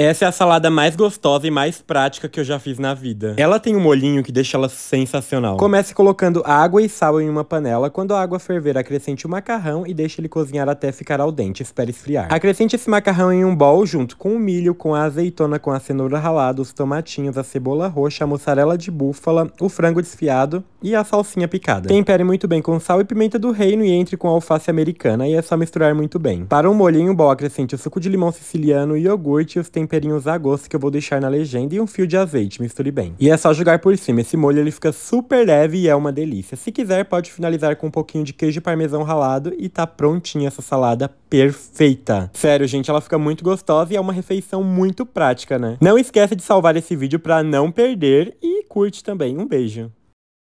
Essa é a salada mais gostosa e mais prática que eu já fiz na vida. Ela tem um molhinho que deixa ela sensacional. Comece colocando água e sal em uma panela. Quando a água ferver, acrescente o macarrão e deixe ele cozinhar até ficar al dente. Espere esfriar. Acrescente esse macarrão em um bowl junto com o milho, com a azeitona, com a cenoura ralada, os tomatinhos, a cebola roxa, a mussarela de búfala, o frango desfiado e a salsinha picada. Tempere muito bem com sal e pimenta do reino e entre com alface americana e é só misturar muito bem. Para o um molho em um bowl, acrescente o suco de limão siciliano, iogurte e os temperos temperinhos a gosto que eu vou deixar na legenda e um fio de azeite, misture bem. E é só jogar por cima, esse molho ele fica super leve e é uma delícia. Se quiser, pode finalizar com um pouquinho de queijo parmesão ralado e tá prontinha essa salada perfeita. Sério, gente, ela fica muito gostosa e é uma refeição muito prática, né? Não esqueça de salvar esse vídeo para não perder e curte também. Um beijo.